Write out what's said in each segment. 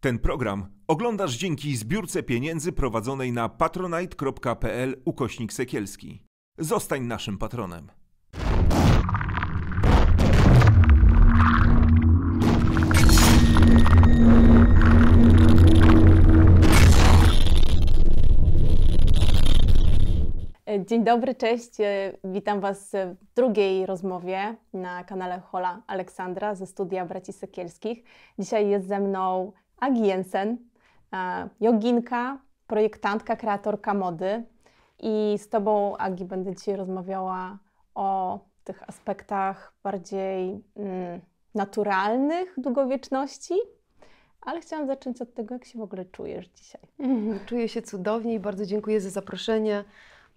Ten program oglądasz dzięki zbiórce pieniędzy prowadzonej na patronite.pl ukośnik sekielski. Zostań naszym patronem. Dzień dobry, cześć. E, witam Was w drugiej rozmowie na kanale Hola Aleksandra ze studia Braci Sekielskich. Dzisiaj jest ze mną Agi Jensen, e, joginka, projektantka, kreatorka mody. I z Tobą, Agi, będę dzisiaj rozmawiała o tych aspektach bardziej mm, naturalnych długowieczności. Ale chciałam zacząć od tego, jak się w ogóle czujesz dzisiaj. czuję się cudownie i bardzo dziękuję za zaproszenie.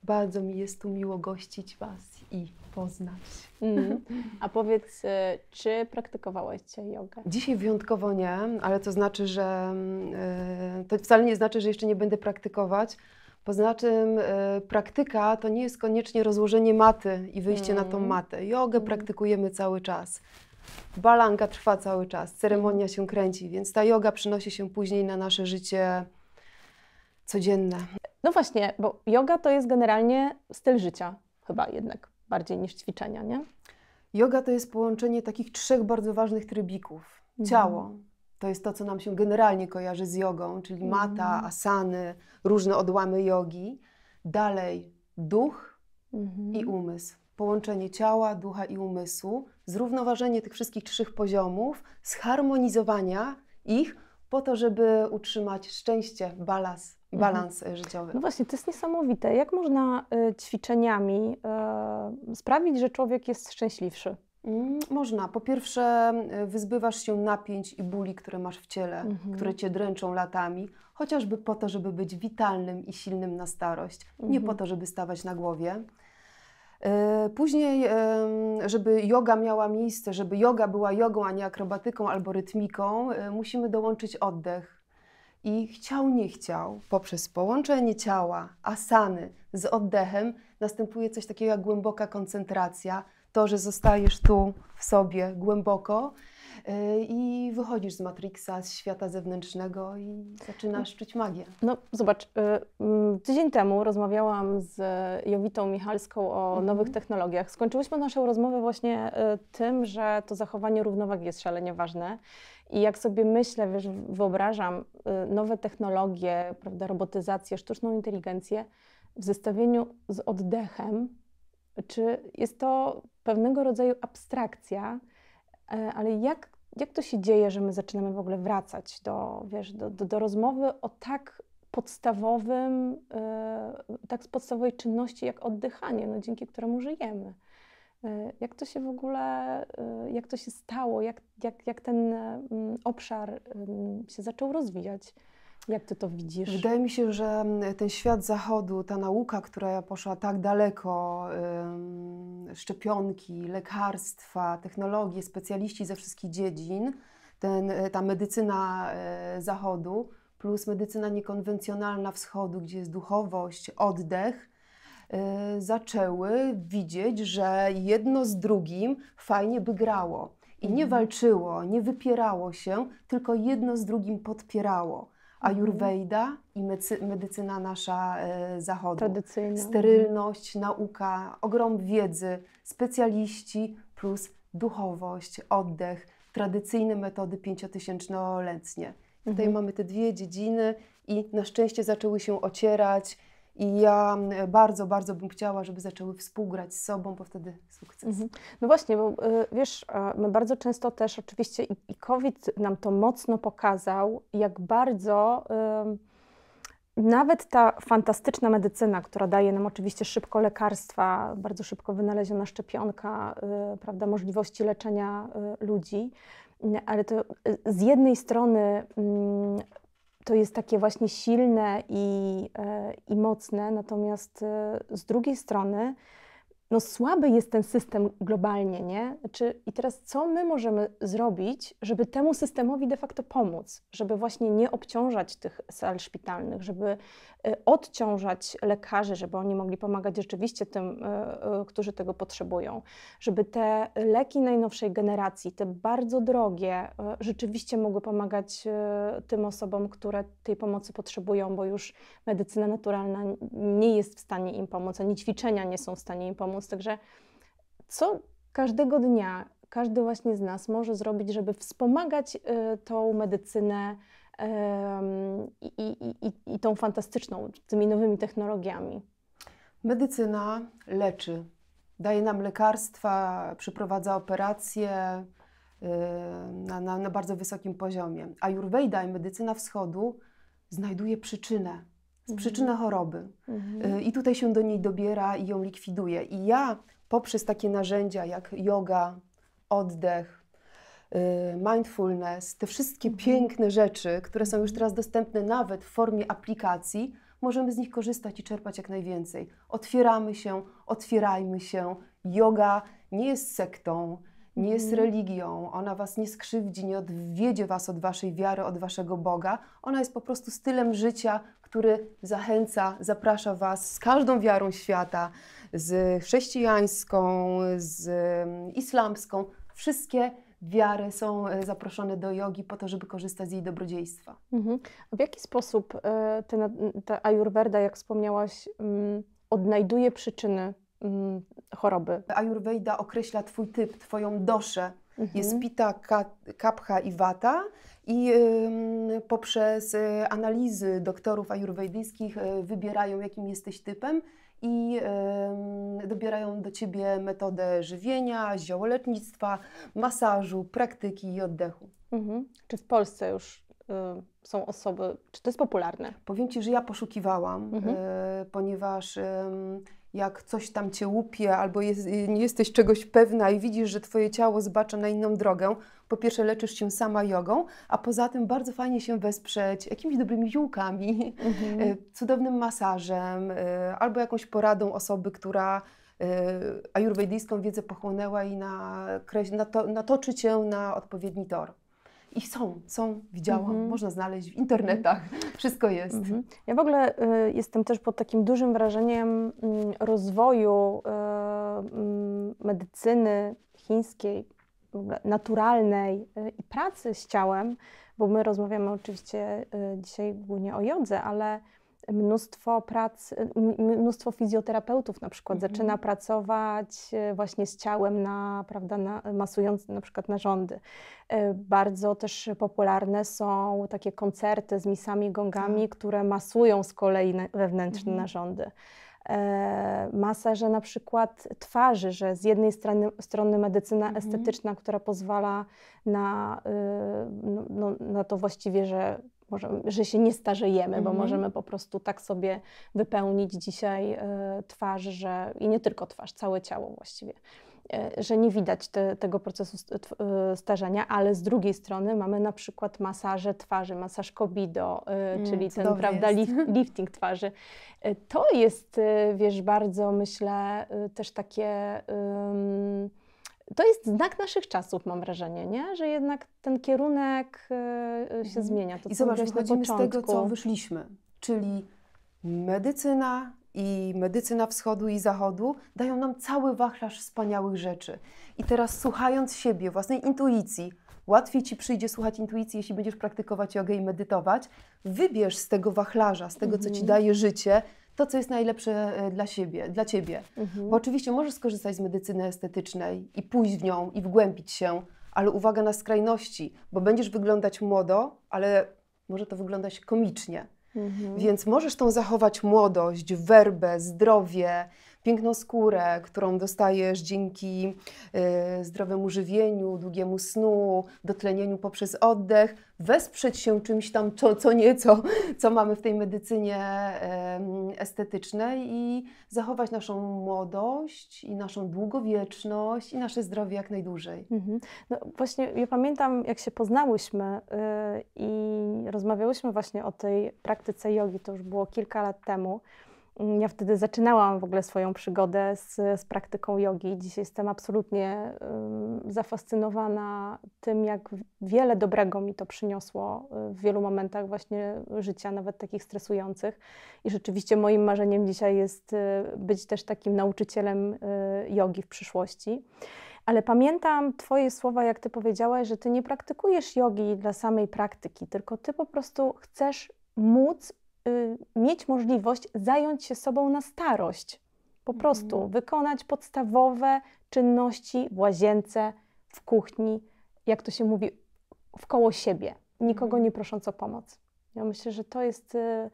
Bardzo mi jest tu miło gościć Was i poznać. Mm. A powiedz, y, czy praktykowałaś jogę? Dzisiaj wyjątkowo nie, ale to znaczy, że y, to wcale nie znaczy, że jeszcze nie będę praktykować. Poza tym y, praktyka to nie jest koniecznie rozłożenie maty i wyjście mm. na tą mm. matę. Jogę mm. praktykujemy cały czas. Balanga trwa cały czas, ceremonia mm. się kręci, więc ta yoga przynosi się później na nasze życie codzienne. No właśnie, bo yoga to jest generalnie styl życia, chyba jednak bardziej niż ćwiczenia, nie? Yoga to jest połączenie takich trzech bardzo ważnych trybików. Mhm. Ciało, to jest to, co nam się generalnie kojarzy z jogą, czyli mhm. mata, asany, różne odłamy jogi. Dalej duch i mhm. umysł. Połączenie ciała, ducha i umysłu, zrównoważenie tych wszystkich trzech poziomów, zharmonizowania ich po to, żeby utrzymać szczęście, balans Mhm. balans mhm. życiowy. No właśnie, to jest niesamowite. Jak można y, ćwiczeniami y, sprawić, że człowiek jest szczęśliwszy? Mm, można. Po pierwsze, wyzbywasz się napięć i bóli, które masz w ciele, mhm. które cię dręczą latami, chociażby po to, żeby być witalnym i silnym na starość, mhm. nie po mhm. to, żeby stawać na głowie. Później, żeby yoga miała miejsce, żeby yoga była jogą, a nie akrobatyką albo rytmiką, musimy dołączyć oddech, i chciał, nie chciał, poprzez połączenie ciała, asany z oddechem, następuje coś takiego jak głęboka koncentracja. To, że zostajesz tu w sobie głęboko y, i wychodzisz z Matrixa, z świata zewnętrznego i zaczynasz no. czuć magię. No zobacz, y, mm, tydzień temu rozmawiałam z y, Jowitą Michalską o mhm. nowych technologiach. Skończyłyśmy naszą rozmowę właśnie tym, że to zachowanie równowagi jest szalenie ważne i jak sobie myślę, wiesz, wyobrażam y, nowe technologie, prawda, robotyzację, sztuczną inteligencję w zestawieniu z oddechem, czy jest to pewnego rodzaju abstrakcja, e, ale jak, jak to się dzieje, że my zaczynamy w ogóle wracać do, wiesz, do, do, do rozmowy o tak podstawowym, e, tak podstawowej czynności jak oddychanie, no, dzięki któremu żyjemy? Y, jak to się w ogóle, y, jak to się stało, jak, jak, jak ten y, obszar się zaczął rozwijać? Jak ty to widzisz? Wydaje mi się, że mm, ten świat zachodu, ta nauka, która poszła tak daleko, szczepionki, lekarstwa, technologie, specjaliści ze wszystkich dziedzin, ten, ta medycyna zachodu plus medycyna niekonwencjonalna wschodu, gdzie jest duchowość, oddech, Y, zaczęły widzieć, że jedno z drugim fajnie by grało. I nie mhm. walczyło, nie wypierało się, tylko jedno z drugim podpierało. Ajurwejda mhm. i medycyna nasza y, zachodnia. Tradycyjna. Sterylność, nauka, ogrom wiedzy, specjaliści plus duchowość, oddech, tradycyjne metody pięciotysięcznoletnie. Tutaj mhm. mamy te dwie dziedziny i na szczęście zaczęły się ocierać i ja mm, bardzo, bardzo bym chciała, żeby zaczęły współgrać z sobą, bo wtedy sukces. Mhm. No właśnie, bo y, wiesz, my bardzo często też oczywiście i COVID nam to mocno pokazał, jak bardzo nawet ta fantastyczna medycyna, która daje nam oczywiście szybko lekarstwa, bardzo szybko wynaleziona szczepionka, y, prawda, możliwości leczenia y, ludzi, mm, ale to z jednej strony mm, to jest takie właśnie silne i, e, i mocne, natomiast e, z drugiej strony no słaby jest ten system globalnie, nie? Znaczy, I teraz co my możemy zrobić, żeby temu systemowi de facto pomóc, żeby właśnie nie obciążać tych sal szpitalnych, żeby y, odciążać lekarzy, żeby oni mogli pomagać rzeczywiście tym, y, y, którzy tego potrzebują, żeby te leki najnowszej generacji, te bardzo drogie, rzeczywiście mogły pomagać tym osobom, które tej pomocy potrzebują, bo już medycyna naturalna nie jest w stanie im pomóc, ani ćwiczenia nie są w stanie im pomóc Także co każdego dnia każdy właśnie z nas może zrobić, żeby wspomagać y, tą medycynę i, i, i, i tą fantastyczną, tymi nowymi technologiami? Medycyna leczy, daje nam lekarstwa, przeprowadza operacje y, na, na, na bardzo wysokim poziomie. A Jurwejda i medycyna wschodu znajduje przyczynę z mhm. przyczyny choroby. Mhm. Y, I tutaj się do niej dobiera i ją likwiduje. I ja poprzez takie narzędzia jak yoga, oddech, y, mindfulness, te wszystkie mhm. piękne rzeczy, które są już teraz dostępne nawet w formie aplikacji, możemy z nich korzystać i czerpać jak najwięcej. Otwieramy się, otwierajmy się. Yoga nie jest sektą, nie jest mhm. religią, ona was nie skrzywdzi, nie odwiedzie was od waszej wiary, od waszego Boga. Ona jest po prostu stylem życia, który zachęca, zaprasza was z każdą wiarą świata, z chrześcijańską, z mm, islamską. Wszystkie wiary są e, zaproszone do jogi po to, żeby korzystać z jej dobrodziejstwa. Mhm. W jaki sposób e, ta Ayurveda, jak wspomniałaś, mm, odnajduje przyczyny Mm, choroby. Ayurveda określa Twój typ, Twoją doszę. Mhm. Jest pita, kapcha i wata. I poprzez y, analizy doktorów ajurwejdyjskich y, wybierają, jakim jesteś typem i y, dobierają do ciebie metodę żywienia, ziołolecznictwa, masażu, praktyki i oddechu. Mhm. Czy w Polsce już y, są osoby, czy to jest popularne? Powiem ci, że ja poszukiwałam, mhm. y, ponieważ jak coś tam cię łupie, albo jest, nie jesteś czegoś pewna i widzisz, że twoje ciało zbacza na inną drogę, po pierwsze leczysz się sama jogą, a poza tym bardzo fajnie się wesprzeć jakimiś dobrymi ziółkami, mhm. e, cudownym masażem, e, albo jakąś poradą osoby, która e, ajurwejdyjską wiedzę pochłonęła i na, natoczy cię na odpowiedni tor. I są, są, widziałam, mm -hmm. można znaleźć w internetach, wszystko jest. Mm -hmm. Ja w ogóle y, jestem też pod takim dużym wrażeniem y, rozwoju y, mm, medycyny chińskiej, w ogóle naturalnej y, i pracy z ciałem, bo my rozmawiamy oczywiście y, dzisiaj głównie o jodze, ale mnóstwo prac, mnóstwo fizjoterapeutów na przykład mhm. zaczyna pracować e, właśnie z ciałem, na, prawda, na, masując na przykład narządy. E, bardzo też popularne są takie koncerty z misami, gongami, tak. które masują z kolei wewnętrzne mhm. narządy e, masaże na przykład twarzy, że z jednej strony, strony medycyna mhm. estetyczna, która pozwala na, no, no, na to właściwie, że może, że się nie starzejemy, mm -hmm. bo mhm. możemy po prostu tak sobie wypełnić dzisiaj e, twarz, że i nie tylko twarz, całe ciało właściwie e, że nie widać te, tego procesu e, starzenia, ale z drugiej strony mamy na przykład masaże twarzy, masaż kobido, mm, czyli ten prawda, lifting twarzy. To jest, wiesz, bardzo myślę też takie. Um, to jest znak naszych czasów, mam wrażenie, nie? że jednak ten kierunek y, y, się mhm. zmienia. To, I zobacz, wychodzimy z tego, co wyszliśmy, czyli medycyna i medycyna wschodu i zachodu dają nam cały wachlarz wspaniałych rzeczy. I teraz słuchając siebie, własnej intuicji, łatwiej Ci przyjdzie słuchać intuicji, jeśli będziesz praktykować jogę i medytować, wybierz z tego wachlarza, z tego, co Ci mhm. daje życie – to, co jest najlepsze e, dla siebie, dla ciebie. Mhm. Bo oczywiście możesz skorzystać z medycyny estetycznej i pójść w nią i wgłębić się, ale uwaga na skrajności, bo będziesz wyglądać młodo, ale może to wyglądać komicznie. Mhm. Więc możesz tą zachować młodość, werbę, zdrowie, piękną skórę, którą dostajesz dzięki y, zdrowemu żywieniu, długiemu snu, dotlenieniu poprzez oddech, wesprzeć się czymś tam, co, co nieco, co mamy w tej medycynie y, estetycznej i zachować naszą młodość i naszą długowieczność i nasze zdrowie jak najdłużej. Mhm. No właśnie ja pamiętam, jak się poznałyśmy y, i rozmawiałyśmy właśnie o tej praktyce jogi, to już było kilka lat temu. Mm, ja wtedy zaczynałam w ogóle swoją przygodę z, z praktyką jogi. Dzisiaj jestem absolutnie zafascynowana tym, jak wiele dobrego mi to przyniosło y, w wielu momentach właśnie życia, nawet takich stresujących. I rzeczywiście moim marzeniem dzisiaj jest y, być też takim nauczycielem y, jogi w przyszłości. Ale pamiętam Twoje słowa, jak Ty powiedziałaś, że Ty nie praktykujesz jogi dla samej praktyki, tylko Ty po prostu chcesz móc Y, mieć możliwość zająć się sobą na starość. Po prostu mhm. wykonać podstawowe czynności w łazience, w kuchni, jak to się mówi, koło siebie, nikogo mhm. nie prosząc o pomoc. Ja myślę, że to jest, y,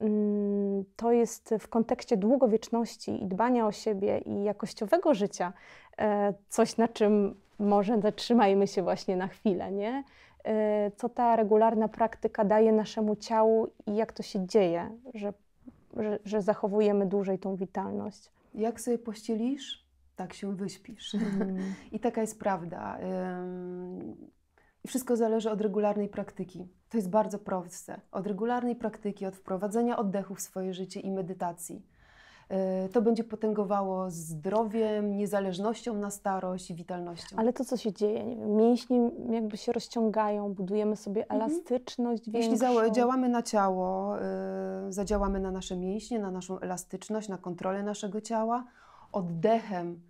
mm, to jest w kontekście długowieczności i dbania o siebie i jakościowego życia e, coś, na czym może zatrzymajmy się właśnie na chwilę, nie? Y, co ta regularna praktyka daje naszemu ciału i jak to się dzieje, że, że, że zachowujemy dłużej tą witalność. Jak sobie pościelisz, tak się wyśpisz. Mm. I taka jest prawda. I wszystko zależy od regularnej praktyki. To jest bardzo proste. Od regularnej praktyki, od wprowadzenia oddechu w swoje życie i medytacji E, to będzie potęgowało zdrowiem, niezależnością na starość i witalnością. Ale to, co się dzieje, nie wiem, mięśnie jakby się rozciągają, budujemy sobie mhm. elastyczność mhm. większą. Jeśli działamy na ciało, e, zadziałamy na nasze mięśnie, na naszą elastyczność, na kontrolę naszego ciała, oddechem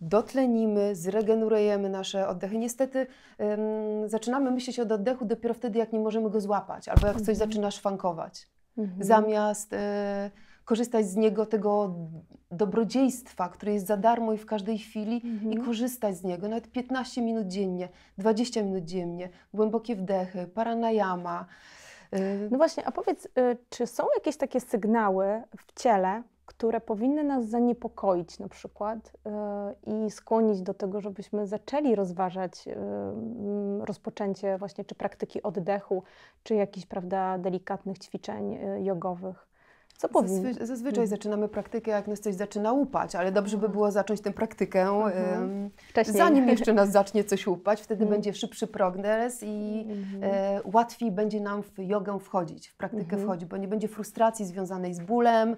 dotlenimy, zregenerujemy nasze oddechy. Niestety ym, zaczynamy myśleć od oddechu dopiero wtedy, jak nie możemy go złapać, albo jak coś mhm. zaczyna szwankować. Mhm. Zamiast e, korzystać z niego, tego dobrodziejstwa, które jest za darmo i w każdej chwili mhm. i korzystać z niego. Nawet 15 minut dziennie, 20 minut dziennie, głębokie wdechy, paranajama. Y, no właśnie, a powiedz, y, czy są jakieś takie sygnały w ciele, które powinny nas zaniepokoić na przykład y, i skłonić do tego, żebyśmy zaczęli rozważać mm, rozpoczęcie właśnie czy praktyki oddechu, czy jakichś prawda, delikatnych ćwiczeń jogowych? Co powiem? Zazwy zazwyczaj mm. zaczynamy praktykę, jak nas coś zaczyna łupać, ale dobrze by mm. było zacząć tę praktykę, mhm. zanim jeszcze nas zacznie coś łupać, wtedy mm. będzie szybszy progres i mhm. e, łatwiej będzie nam w jogę wchodzić, w praktykę mhm. wchodzić, bo nie będzie frustracji związanej z bólem,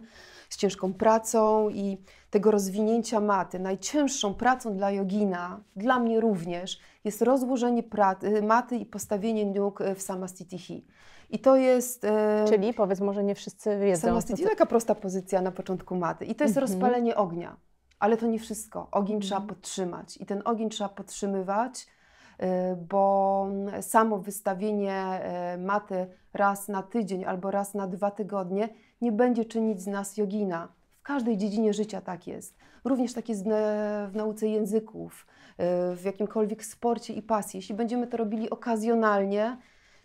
z ciężką pracą i tego rozwinięcia maty. Najcięższą pracą dla jogina, dla mnie również, jest rozłożenie praty, maty i postawienie nóg y, w samastitihi. I to jest. E, Czyli powiedz, może nie wszyscy wiedzą. Samastitihi to taka prosta pozycja na początku maty. I to jest mhm. rozpalenie ognia. Ale to nie wszystko. Ogień mhm. trzeba podtrzymać. I ten ogień trzeba podtrzymywać y, bo mm, samo wystawienie maty raz na tydzień albo raz na dwa tygodnie nie będzie czynić z nas jogina. W każdej dziedzinie życia tak jest. Również tak jest w nauce języków, y, w jakimkolwiek sporcie i pasji. Jeśli będziemy to robili okazjonalnie,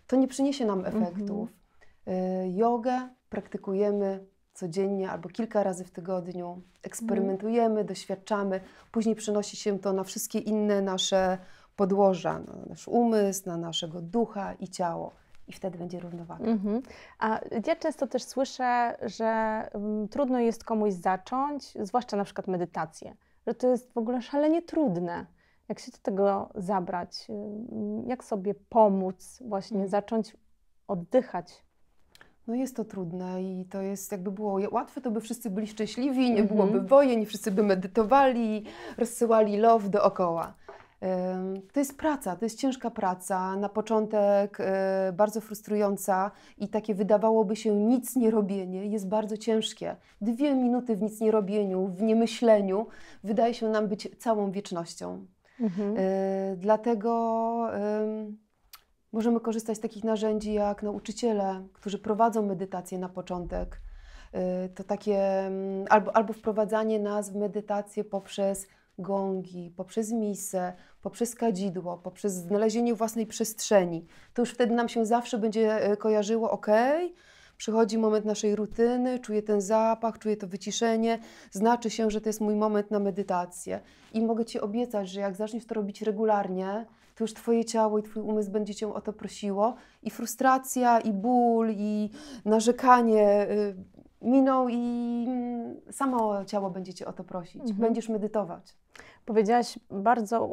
to nie przyniesie nam mhm. efektów. Y, jogę praktykujemy codziennie albo kilka razy w tygodniu, eksperymentujemy, mhm. doświadczamy, później przenosi się to na wszystkie inne nasze podłoża, na nasz umysł, na naszego ducha i ciało i wtedy będzie równowaga. Mhm. A ja często też słyszę, że mm, trudno jest komuś zacząć, zwłaszcza na przykład medytację, że to jest w ogóle szalenie trudne. Jak się do tego zabrać? Jak sobie pomóc właśnie mhm. zacząć oddychać no jest to trudne i to jest, jakby było łatwe, to by wszyscy byli szczęśliwi, nie mhm. byłoby wojen, wszyscy by medytowali, rozsyłali love dookoła. To jest praca, to jest ciężka praca, na początek e, bardzo frustrująca i takie wydawałoby się nic nie robienie jest bardzo ciężkie. Dwie minuty w nic nie robieniu, w niemyśleniu wydaje się nam być całą wiecznością. Mhm. E, dlatego możemy korzystać z takich narzędzi jak nauczyciele, którzy prowadzą medytację na początek. E, to takie albo, albo wprowadzanie nas w medytację poprzez gongi, poprzez misę, poprzez kadzidło, poprzez znalezienie własnej przestrzeni. To już wtedy nam się zawsze będzie e, kojarzyło, ok, przychodzi moment naszej rutyny, czuję ten zapach, czuję to wyciszenie, znaczy się, że to jest mój moment na medytację. I mogę Ci obiecać, że jak zaczniesz to robić regularnie, to już Twoje ciało i Twój umysł będzie Cię o to prosiło i frustracja, i ból, i narzekanie y, Minął i mm, samo ciało będzie cię o to prosić. Mhm. Będziesz medytować. Powiedziałaś bardzo,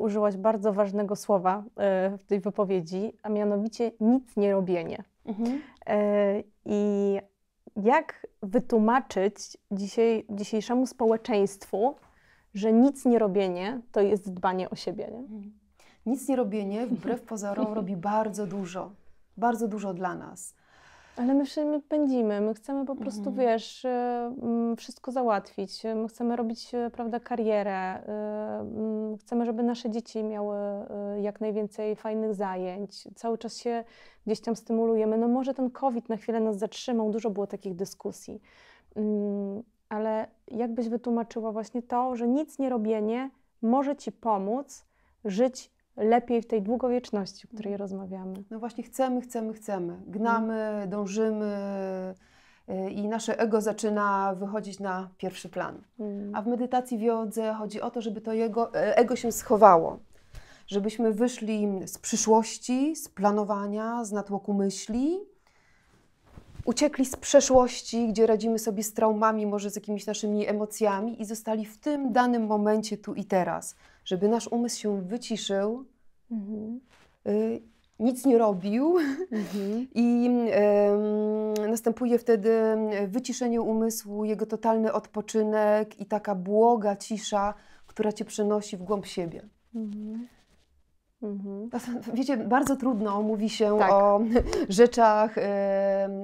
użyłaś bardzo ważnego słowa e, w tej wypowiedzi, a mianowicie nic nie robienie. Mhm. E, I jak wytłumaczyć dzisiaj, dzisiejszemu społeczeństwu, że nic nie robienie to jest dbanie o siebie? Nie? Mhm. Nic nie robienie, wbrew pozorom, robi bardzo dużo. Bardzo dużo dla nas ale my my pędzimy, my chcemy po prostu, mhm. wiesz, e, mm, wszystko załatwić, e, my chcemy robić, e, prawda, karierę, mm, chcemy, żeby nasze dzieci miały jak najwięcej fajnych zajęć, cały czas się gdzieś tam stymulujemy. No może ten COVID na chwilę nas zatrzymał, dużo było takich dyskusji, mm, ale jakbyś wytłumaczyła właśnie to, że nic nie robienie może Ci pomóc żyć lepiej w tej długowieczności, o której rozmawiamy. No właśnie, chcemy, chcemy, chcemy. Gnamy, dążymy y, i nasze ego zaczyna wychodzić na pierwszy plan. Mm. A w medytacji wiodze chodzi o to, żeby to jego, e, ego się schowało. Żebyśmy wyszli z przyszłości, z planowania, z natłoku myśli, uciekli z przeszłości, gdzie radzimy sobie z traumami, może z jakimiś naszymi emocjami i zostali w tym danym momencie tu i teraz żeby nasz umysł się wyciszył, mhm. y, nic nie robił mhm. i y, następuje wtedy wyciszenie umysłu, jego totalny odpoczynek i taka błoga cisza, która cię przenosi w głąb siebie. Mhm. Mhm. Wiecie, bardzo trudno mówi się tak. o rzeczach y,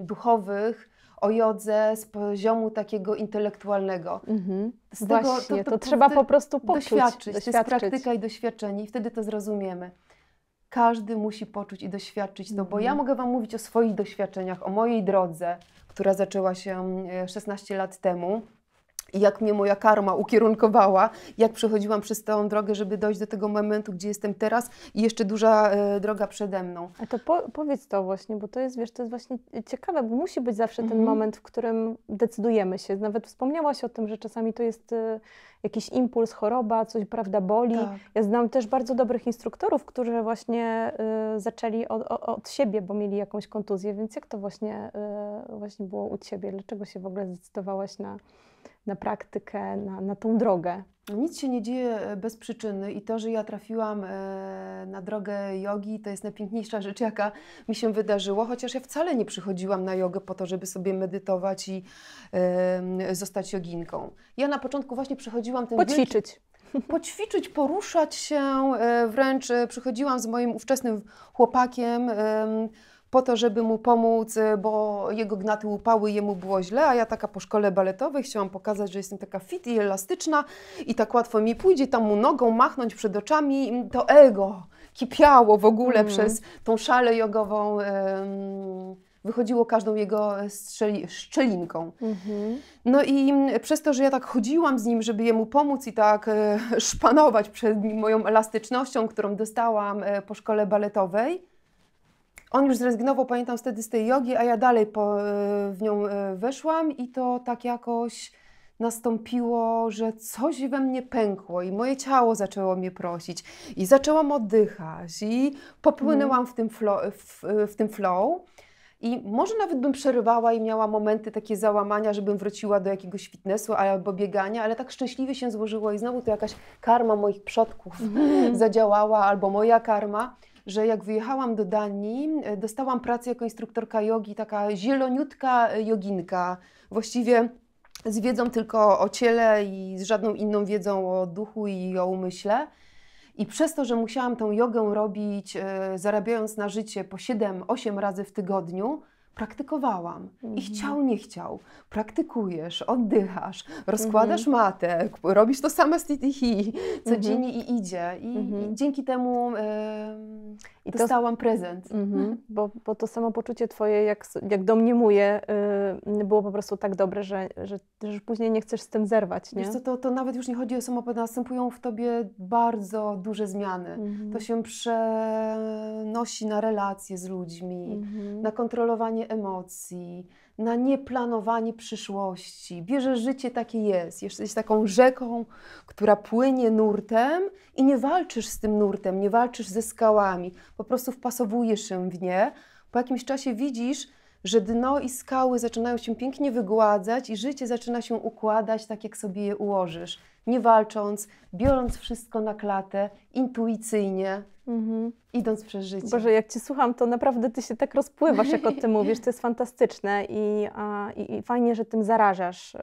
duchowych, o jodze z poziomu takiego intelektualnego. Mhm. Z Właśnie, tego, to, to, to trzeba po prostu poczuć, doświadczyć. doświadczyć. To jest praktyka i doświadczenie i wtedy to zrozumiemy. Każdy musi poczuć i doświadczyć to, mhm. bo ja mhm. mogę Wam mówić o swoich doświadczeniach, o mojej drodze, która zaczęła się 16 e, lat temu jak mnie moja karma ukierunkowała, jak przechodziłam przez tę drogę, żeby dojść do tego momentu, gdzie jestem teraz i jeszcze duża e, droga przede mną. A to po, powiedz to właśnie, bo to jest, wiesz, to jest właśnie ciekawe, bo musi być zawsze ten mhm. moment, w którym decydujemy się. Nawet wspomniałaś o tym, że czasami to jest y, jakiś impuls, choroba, coś, prawda, boli. Tak. Ja znam też bardzo dobrych instruktorów, którzy właśnie y, zaczęli od, od, siebie, bo mieli jakąś kontuzję, więc jak to właśnie, y, właśnie było u Ciebie? Dlaczego się w ogóle zdecydowałaś na na praktykę, na, na tą drogę. No nic się nie dzieje e, bez przyczyny i to, że ja trafiłam e, na drogę jogi, to jest najpiękniejsza rzecz, jaka mi się wydarzyło, chociaż ja wcale nie przychodziłam na jogę po to, żeby sobie medytować i zostać joginką. Ja na początku właśnie przychodziłam ten Poćwiczyć. Wielki poćwiczyć, poruszać się. E, wręcz przychodziłam z moim ówczesnym chłopakiem po to, żeby mu pomóc, e, bo jego gnaty upały, jemu było źle, a ja taka po szkole baletowej chciałam pokazać, że jestem taka fit i elastyczna i tak łatwo mi pójdzie tam mu nogą machnąć przed oczami, to ego kipiało w ogóle mm. przez tą szalę jogową. wychodziło każdą jego strzeli, szczelinką. Mhm. No i przez to, że ja tak chodziłam z nim, żeby jemu pomóc i tak e, szpanować przed nim moją elastycznością, którą dostałam e, po szkole baletowej, on już zrezygnował, pamiętam, wtedy z tej jogi, a ja dalej po, e, w nią e, weszłam i to tak jakoś nastąpiło, że coś we mnie pękło i moje ciało zaczęło mnie prosić i zaczęłam oddychać i popłynęłam mhm. w tym flow. W, w tym flow. I może nawet bym przerywała i miała momenty takie załamania, żebym wróciła do jakiegoś fitnessu albo biegania, ale tak szczęśliwie się złożyło i znowu to jakaś karma moich przodków mm. zadziałała albo moja karma że jak wyjechałam do Danii, e, dostałam pracę jako instruktorka jogi, taka zieloniutka e, joginka. Właściwie z wiedzą tylko o ciele i z żadną inną wiedzą o duchu i o umyśle. I przez to, że musiałam tą jogę robić, e, zarabiając na życie po 7-8 razy w tygodniu, praktykowałam. Mhm. I chciał, nie chciał. Praktykujesz, oddychasz, mhm. rozkładasz mhm. matę, robisz to samo z TTH codziennie mhm. i idzie. I, mhm. i dzięki temu I dostałam to, prezent. Mhm. Bo, bo to samopoczucie twoje, jak, jak domniemuję, y, było po prostu tak dobre, że, że, że później nie chcesz z tym zerwać, nie? Wiesz co, to, to nawet już nie chodzi o samopoczucie, następują w tobie bardzo duże zmiany. Mhm. To się przenosi na relacje z ludźmi, na kontrolowanie emocji, na nieplanowanie przyszłości. Bierze życie takie jest. Jesteś taką rzeką, która płynie nurtem i nie walczysz z tym nurtem, nie walczysz ze skałami. Po prostu wpasowujesz się w nie. Po jakimś czasie widzisz, że dno i skały zaczynają się pięknie wygładzać i życie zaczyna się układać tak, jak sobie je ułożysz. Nie walcząc, biorąc wszystko na klatę, intuicyjnie, Mhm. Idąc przez życie. Boże, jak Cię słucham, to naprawdę Ty się tak rozpływasz, jak o tym mówisz. To jest fantastyczne i, i, i fajnie, że tym zarażasz. E,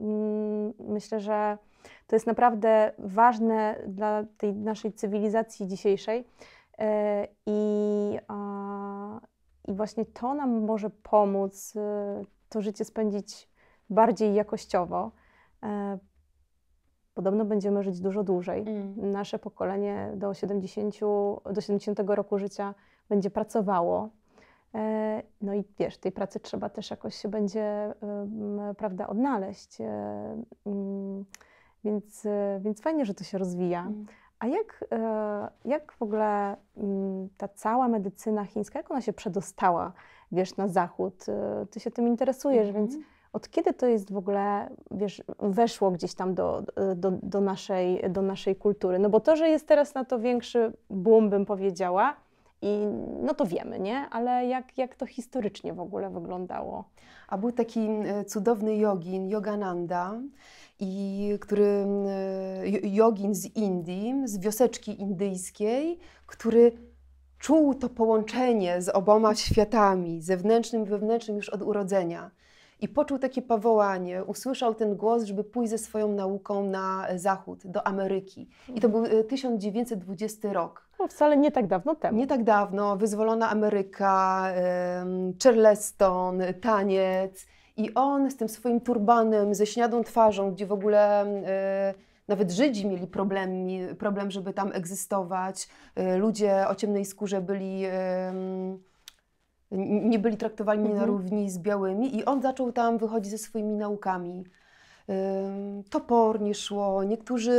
mm, myślę, że to jest naprawdę ważne dla tej naszej cywilizacji dzisiejszej. E, I, I właśnie to nam może pomóc e, to życie spędzić bardziej jakościowo podobno będziemy żyć dużo dłużej. Mm. Nasze pokolenie do 70, do 70 roku życia będzie pracowało. E, no i wiesz, tej pracy trzeba też jakoś się będzie, prawda, odnaleźć. E, mm, więc, e, więc fajnie, że to się rozwija. Mm. A jak, jak w ogóle mm, ta cała medycyna chińska, jak ona się przedostała, wiesz, na zachód? Ty się tym interesujesz, mm. więc od kiedy to jest w ogóle, wiesz, weszło gdzieś tam do, do, do, naszej, do naszej kultury? No bo to, że jest teraz na to większy boom, bym powiedziała, i no to wiemy, nie? Ale jak, jak to historycznie w ogóle wyglądało? A był taki mm, cudowny jogin, Yogananda, i który, mm, y, jogin z Indii, z wioseczki indyjskiej, który czuł to połączenie z oboma światami, zewnętrznym i wewnętrznym już od urodzenia. I poczuł takie powołanie, usłyszał ten głos, żeby pójść ze swoją nauką na zachód, do Ameryki. I to był 1920 e, rok. No, wcale nie tak dawno temu. Nie tak dawno, wyzwolona Ameryka, Charleston, taniec. I on z tym swoim turbanem, ze śniadą twarzą, gdzie w ogóle e, nawet Żydzi mieli problem, problem żeby tam egzystować. E, ludzie o ciemnej skórze byli nie byli traktowani mhm. na równi z białymi i on zaczął tam wychodzić ze swoimi naukami. Topornie szło, niektórzy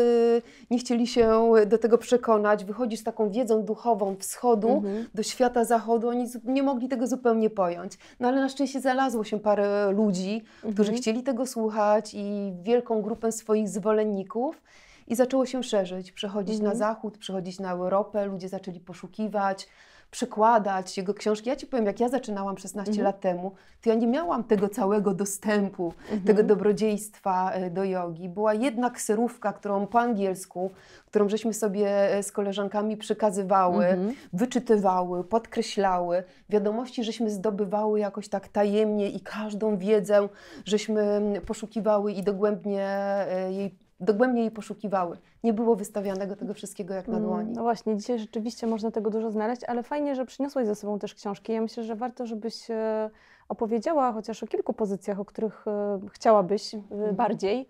nie chcieli się do tego przekonać. Wychodzi z taką wiedzą duchową wschodu mhm. do świata zachodu, oni nie mogli tego zupełnie pojąć. No ale na szczęście znalazło się parę ludzi, mhm. którzy chcieli tego słuchać i wielką grupę swoich zwolenników. I zaczęło się szerzyć, przechodzić na mhm. zachód, przechodzić na Europę, ludzie zaczęli poszukiwać przekładać jego książki. Ja ci powiem, jak ja zaczynałam 16 mhm. lat temu, to ja nie miałam tego całego dostępu, mhm. tego dobrodziejstwa e, do jogi. Była jedna kserówka, którą po angielsku, którą żeśmy sobie e, z koleżankami przekazywały, mhm. wyczytywały, podkreślały. Wiadomości żeśmy zdobywały jakoś tak tajemnie i każdą wiedzę żeśmy mm, poszukiwały i dogłębnie e, jej dogłębnie poszukiwały. Nie było wystawianego tego wszystkiego jak na mm, dłoni. No właśnie, dzisiaj rzeczywiście można tego dużo znaleźć, ale fajnie, że przyniosłaś ze sobą też książki. Ja myślę, że warto, żebyś e, opowiedziała chociaż o kilku pozycjach, o których e, chciałabyś e, mhm. bardziej,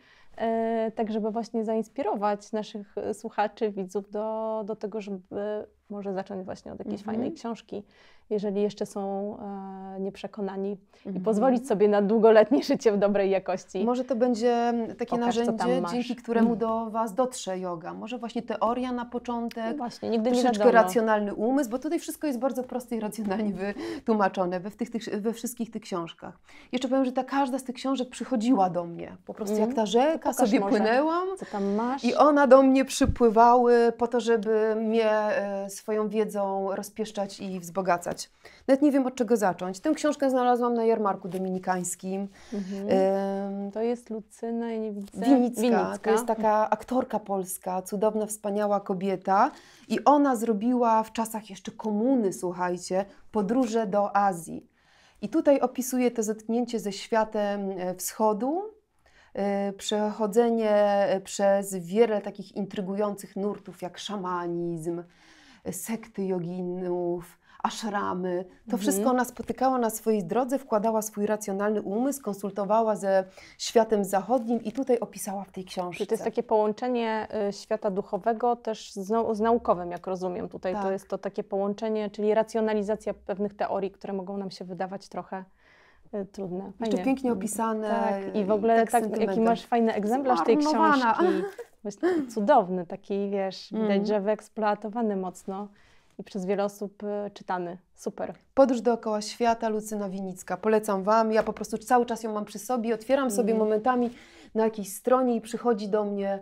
tak żeby właśnie zainspirować naszych słuchaczy, widzów do, do tego, żeby może zacząć właśnie od jakiejś mm-hmm. fajnej mhm. książki, jeżeli jeszcze są e, nieprzekonani mm-hmm. i mhm. pozwolić sobie na długoletnie życie w dobrej jakości. Może to będzie takie Pokaż, narzędzie, dzięki któremu mhm. do Was dotrze yoga. Może właśnie teoria na początek, no właśnie, nigdy troszeczkę nie racjonalny umysł, bo tutaj wszystko jest bardzo proste i racjonalnie wytłumaczone we, tych, tych, we wszystkich tych książkach. Jeszcze powiem, że ta każda z tych książek przychodziła do mnie, po prostu mm. jak ta rzeka sobie może, płynęłam i ona do mnie przypływały po to, żeby mnie e, swoją wiedzą rozpieszczać i wzbogacać. Nawet nie wiem od czego zacząć. Tę książkę znalazłam na jarmarku dominikańskim. Mhm. to jest Lucyna i Winicka. Winicka. To jest taka aktorka polska, cudowna, wspaniała kobieta. I ona zrobiła w czasach jeszcze komuny, słuchajcie, podróże do Azji. I tutaj opisuje to zetknięcie ze światem e, wschodu, e, przechodzenie e, przez wiele takich intrygujących nurtów jak szamanizm, sekty joginów, aszramy. To mhm. wszystko ona spotykała na swojej drodze, wkładała swój racjonalny umysł, konsultowała ze światem zachodnim i tutaj opisała w tej książce. Czyli to jest takie połączenie y, świata duchowego też z, naukowym, jak rozumiem tutaj. Tak. To jest to takie połączenie, czyli racjonalizacja pewnych teorii, które mogą nam się wydawać trochę y, trudne. Fajnie. Jeszcze pięknie opisane. Tak, i w ogóle tak, jaki masz fajny egzemplarz tej książki. Właśnie cudowny, taki wiesz, widać, mm. że wyeksploatowany mocno i przez wiele osób y, czytany. Super. Podróż dookoła świata Lucyna Winicka. Polecam Wam. Ja po prostu cały czas ją mam przy sobie, otwieram mm. sobie momentami na jakiejś stronie i przychodzi do mnie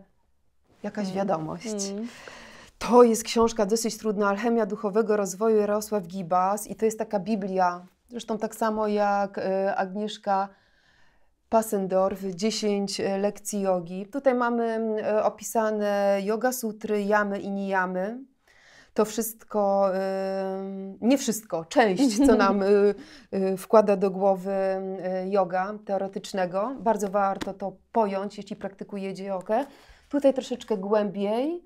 jakaś mm. wiadomość. Mm. To jest książka dosyć trudna, Alchemia Duchowego Rozwoju Jarosław Gibas i to jest taka Biblia, zresztą tak samo jak y, Agnieszka Passendorf, 10 e, lekcji jogi. Tutaj mamy e, opisane yoga sutry, jamy i nijamy. To wszystko, e, nie wszystko, część, co nam wkłada do głowy yoga teoretycznego. Bardzo warto to pojąć, jeśli praktykujecie jogę. Tutaj troszeczkę głębiej.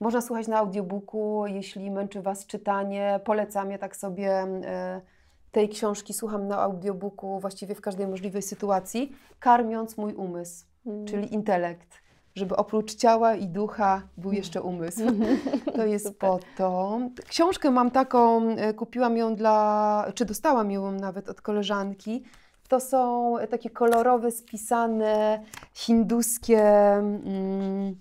Można słuchać na audiobooku, jeśli męczy Was czytanie. Polecam, je tak sobie tej książki słucham na audiobooku właściwie w każdej możliwej sytuacji, karmiąc mój umysł, mm. czyli intelekt, żeby oprócz ciała i ducha był mm. jeszcze umysł. To jest Super. po to. Książkę mam taką, e, kupiłam ją dla, czy dostałam ją nawet od koleżanki. To są e, takie kolorowe, spisane hinduskie. Mm,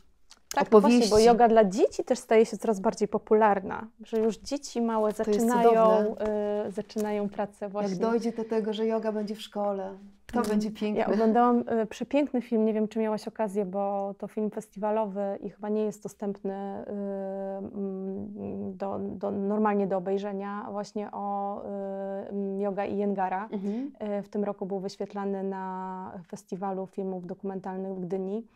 tak, opowieści. Właśnie, bo yoga dla dzieci też staje się coraz bardziej popularna, że już dzieci małe zaczynają, y, zaczynają pracę właśnie. Jak dojdzie do tego, że yoga będzie w szkole, to mhm. będzie piękne. Ja oglądałam y, przepiękny film, nie wiem czy miałaś okazję, bo to film festiwalowy i chyba nie jest dostępny y, mm, do, do, normalnie do obejrzenia, właśnie o Yoga i Jengara. Mhm. E, w tym roku był wyświetlany na festiwalu filmów dokumentalnych w Gdyni.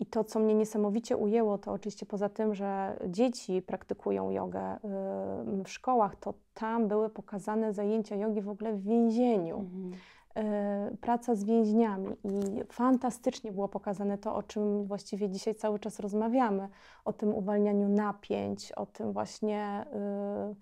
I to, co mnie niesamowicie ujęło, to oczywiście poza tym, że dzieci praktykują jogę w szkołach, to tam były pokazane zajęcia jogi w ogóle w więzieniu. Mhm e, praca z więźniami i fantastycznie było pokazane to, o czym właściwie dzisiaj cały czas rozmawiamy, o tym uwalnianiu napięć, o tym właśnie. Yy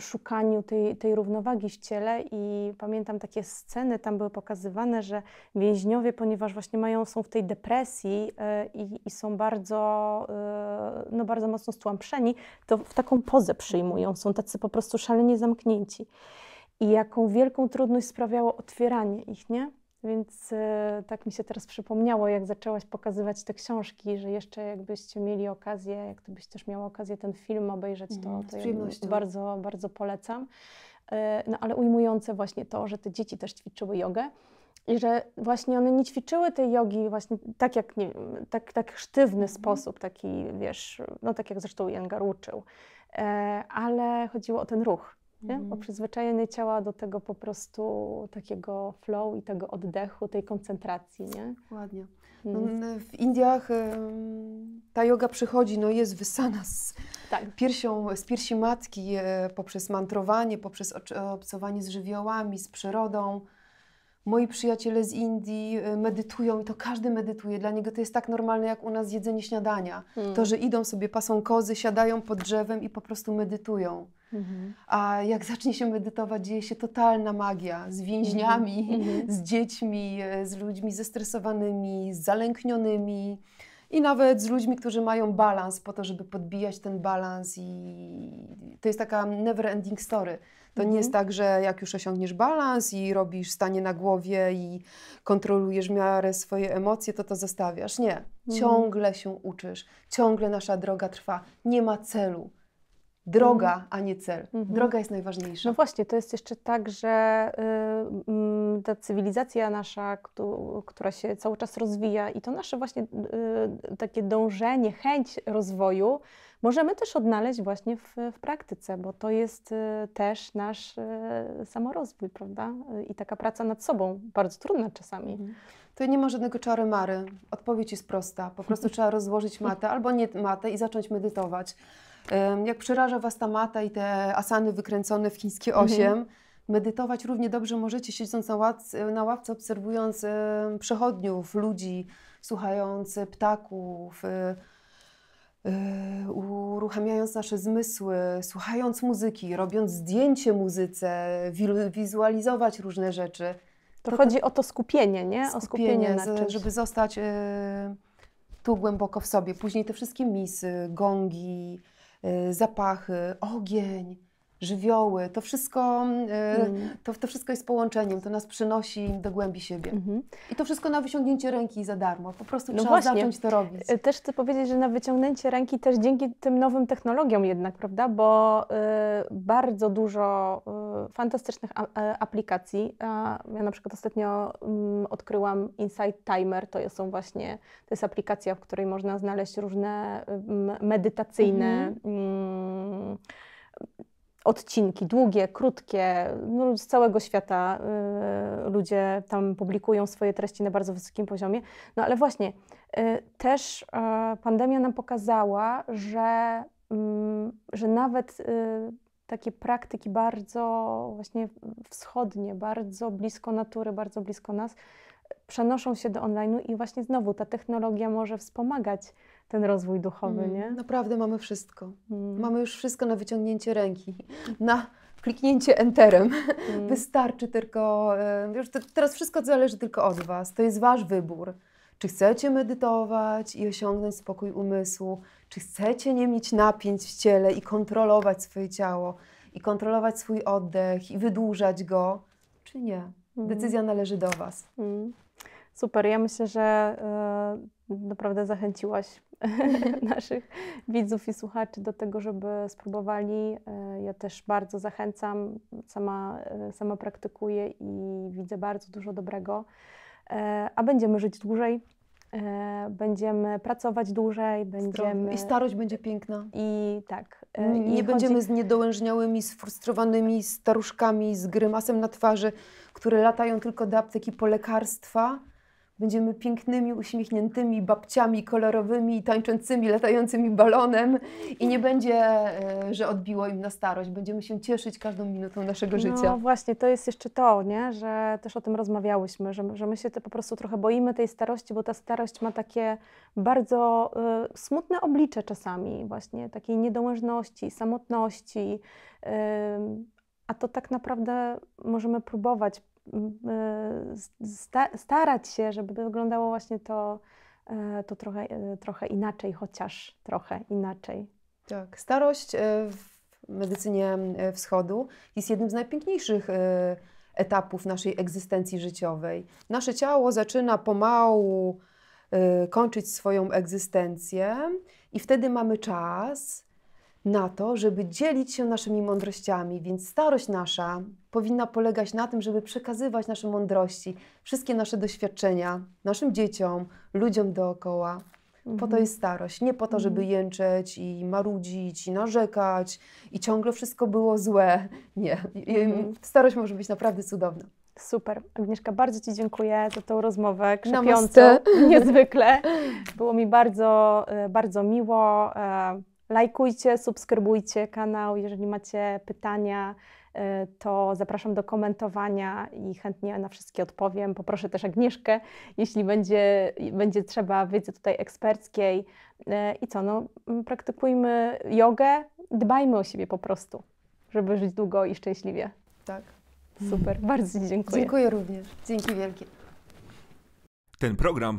szukaniu tej, tej równowagi w ciele i pamiętam takie sceny, tam były pokazywane, że więźniowie, ponieważ właśnie mają, są w tej depresji e, i, i są bardzo, e, no bardzo mocno stłamszeni, to w taką pozę przyjmują, są tacy po prostu szalenie zamknięci. I jaką wielką trudność sprawiało otwieranie ich, nie? Więc e, tak mi się teraz przypomniało, jak zaczęłaś pokazywać te książki, że jeszcze jakbyście mieli okazję, jak ty byś też miała okazję ten film obejrzeć, to, mhm, to ja bardzo, bardzo polecam. E, no ale ujmujące właśnie to, że te dzieci też ćwiczyły jogę i że właśnie one nie ćwiczyły tej jogi właśnie tak jak, nie wiem, tak, tak sztywny mhm. sposób, taki wiesz, no tak jak zresztą Jengar uczył, e, ale chodziło o ten ruch mhm. o przyzwyczajenie ciała do tego po prostu takiego flow i tego oddechu, tej koncentracji, nie? Ładnie. No, w Indiach ta yoga przychodzi, no jest wysana z, tak. piersią, z piersi matki e, poprzez mantrowanie, poprzez obcowanie z żywiołami, z przyrodą moi przyjaciele z Indii y, medytują i to każdy medytuje. Dla niego to jest tak normalne jak u nas jedzenie śniadania. Mm. To, że idą sobie, pasą kozy, siadają pod drzewem i po prostu medytują. Mm-hmm. A jak zacznie się medytować, dzieje się totalna magia z więźniami, mm-hmm. z dziećmi, y, z ludźmi zestresowanymi, z zalęknionymi i nawet z ludźmi, którzy mają balans, po to, żeby podbijać ten balans. I to jest taka never ending story. To mhm. nie jest mhm. tak, że jak już osiągniesz balans i robisz stanie na głowie i kontrolujesz miarę swoje emocje, to to zostawiasz. Nie. Mhm. Ciągle się uczysz, ciągle nasza droga trwa. Nie ma celu. Droga, mhm. a nie cel. Droga jest najważniejsza. No właśnie, to jest jeszcze tak, że y, ta cywilizacja nasza, która się cały czas rozwija i to nasze właśnie y, takie dążenie, chęć rozwoju, możemy też odnaleźć właśnie w, w praktyce, bo to jest y, też nasz y, samorozwój, prawda? Y, I taka praca nad sobą, bardzo trudna czasami. Mhm. To nie ma żadnego czary mary. Odpowiedź jest prosta. Po prostu trzeba rozłożyć matę albo nie matę i zacząć medytować. Jak przeraża Was ta mata i te asany wykręcone w chińskie mhm. osiem, medytować równie dobrze możecie siedząc na ławce, na ławce obserwując przechodniów, ludzi, słuchając ptaków, E, uruchamiając nasze zmysły, słuchając muzyki, robiąc zdjęcie muzyce, wizualizować różne rzeczy. To, to chodzi o to skupienie, nie? Skupienie, o skupienie na czymś. żeby zostać e, tu głęboko w sobie. Później te wszystkie misy, gongi, e, zapachy, ogień żywioły, to wszystko, mm, e, mhm. to, to wszystko jest połączeniem, to nas przynosi do głębi siebie. Mhm. I to wszystko na wyciągnięcie ręki za darmo, po prostu no trzeba właśnie. zacząć to robić. E, też chcę powiedzieć, że na wyciągnięcie ręki też dzięki tym nowym technologiom jednak, prawda, bo y, bardzo dużo y, fantastycznych a, aplikacji, a, ja na przykład ostatnio mm, odkryłam Insight Timer, to są właśnie, to jest aplikacja, w której można znaleźć różne mm, medytacyjne mhm. mm odcinki, długie, krótkie, no, z całego świata y, ludzie tam publikują swoje treści na bardzo wysokim poziomie. No ale właśnie, y, też y, pandemia nam pokazała, że, mm, że nawet y, takie praktyki bardzo właśnie wschodnie, bardzo blisko natury, bardzo blisko nas, przenoszą się do online'u i właśnie znowu ta technologia może wspomagać ten rozwój duchowy, mm, nie? Naprawdę mamy wszystko. Mm. Mamy już wszystko na wyciągnięcie ręki, na kliknięcie enterem. Mm. Wystarczy tylko, już teraz wszystko zależy tylko od Was. To jest Wasz wybór. Czy chcecie medytować i osiągnąć spokój umysłu? Czy chcecie nie mieć napięć w ciele i kontrolować swoje ciało, i kontrolować swój oddech, i wydłużać go, czy nie? Mm. Decyzja należy do Was. Mm. Super, ja myślę, że y, naprawdę zachęciłaś naszych widzów i słuchaczy do tego, żeby spróbowali. E, ja też bardzo zachęcam, sama, e, sama praktykuję i widzę bardzo dużo dobrego, e, a będziemy żyć dłużej. Będziemy pracować dłużej, będziemy. I starość będzie piękna. I tak. nie będziemy z niedołężniałymi, sfrustrowanymi staruszkami, z grymasem na twarzy, które latają tylko do apteki po lekarstwa Będziemy pięknymi, uśmiechniętymi babciami kolorowymi, tańczącymi, latającymi balonem i nie będzie, e, że odbiło im na starość. Będziemy się cieszyć każdą minutą naszego no życia. No właśnie, to jest jeszcze to, nie? że też o tym rozmawiałyśmy, że, że my się po prostu trochę boimy tej starości, bo ta starość ma takie bardzo y, smutne oblicze czasami, właśnie takiej niedołężności, samotności. Y, a to tak naprawdę możemy próbować E, starać się, żeby wyglądało właśnie to, e, to trochę, e, trochę inaczej, chociaż trochę inaczej. Tak, starość w medycynie wschodu jest jednym z najpiękniejszych etapów naszej egzystencji życiowej. Nasze ciało zaczyna pomału kończyć swoją egzystencję i wtedy mamy czas na to, żeby dzielić się naszymi mądrościami, więc starość nasza powinna polegać na tym, żeby przekazywać nasze mądrości, wszystkie nasze doświadczenia naszym dzieciom, ludziom dookoła. Po to mhm. jest starość. Nie po to, żeby mhm. jęczeć i marudzić i narzekać i ciągle wszystko było złe. Nie. Mhm. Starość może być naprawdę cudowna. Super. Agnieszka, bardzo Ci dziękuję za tą rozmowę krzepiącą Namaste. niezwykle. Było mi bardzo, e, bardzo miło. E, Lajkujcie, subskrybujcie kanał. Jeżeli macie pytania, y, to zapraszam do komentowania i chętnie na wszystkie odpowiem. Poproszę też Agnieszkę, jeśli będzie, będzie trzeba wiedzy tutaj eksperckiej. Y, I co, no, mm, praktykujmy jogę, dbajmy o siebie po prostu, żeby żyć długo i szczęśliwie. Tak. Super, bardzo Ci dziękuję. Dziękuję również. Dzięki wielkie. Ten program